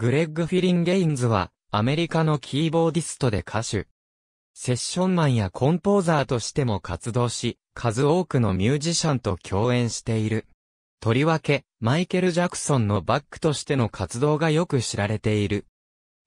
グレッグ・フィリン・ゲインズは、アメリカのキーボーディストで歌手。セッションマンやコンポーザーとしても活動し、数多くのミュージシャンと共演している。とりわけ、マイケル・ジャクソンのバックとしての活動がよく知られている。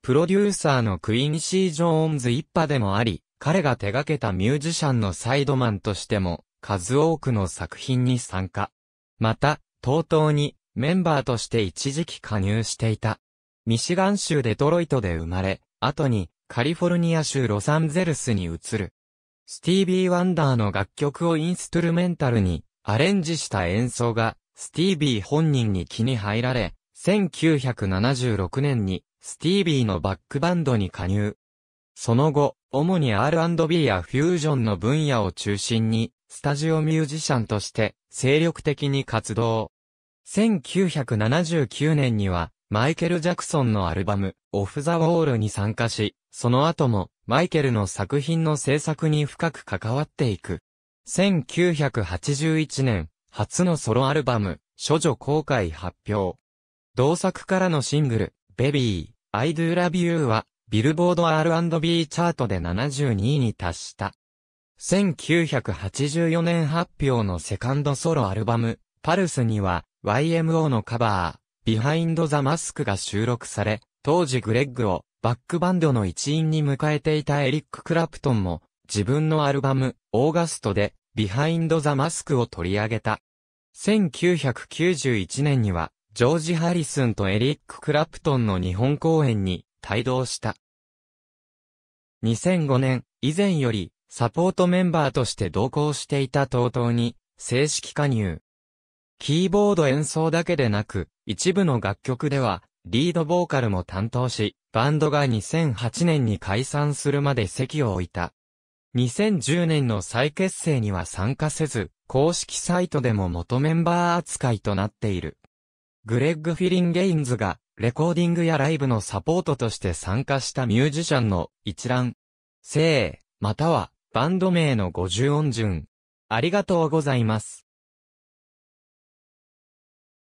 プロデューサーのクイーンシー・ジョーンズ一派でもあり、彼が手掛けたミュージシャンのサイドマンとしても、数多くの作品に参加。また、とうとうに、メンバーとして一時期加入していた。ミシガン州デトロイトで生まれ、後にカリフォルニア州ロサンゼルスに移る。スティービー・ワンダーの楽曲をインストゥルメンタルにアレンジした演奏がスティービー本人に気に入られ、1976年にスティービーのバックバンドに加入。その後、主に R&B やフュージョンの分野を中心に、スタジオミュージシャンとして精力的に活動。1979年には、マイケル・ジャクソンのアルバム、オフ・ザ・ウォールに参加し、その後も、マイケルの作品の制作に深く関わっていく。1981年、初のソロアルバム、処女公開発表。同作からのシングル、ベビー、アイドゥ・ラビューは、ビルボード R&B チャートで72位に達した。1984年発表のセカンドソロアルバム、パルスには、YMO のカバー、ビハインド・ザ・マスクが収録され、当時グレッグをバックバンドの一員に迎えていたエリック・クラプトンも、自分のアルバム、オーガストで、ビハインド・ザ・マスクを取り上げた。1991年には、ジョージ・ハリスンとエリック・クラプトンの日本公演に、帯同した。2005年、以前より、サポートメンバーとして同行していた TOTO に、正式加入。キーボード演奏だけでなく、一部の楽曲では、リードボーカルも担当し、バンドが2008年に解散するまで席を置いた。2010年の再結成には参加せず、公式サイトでも元メンバー扱いとなっている。グレッグ・フィリン・ゲインズが、レコーディングやライブのサポートとして参加したミュージシャンの一覧、姓、または、バンド名の50音順。ありがとうございます。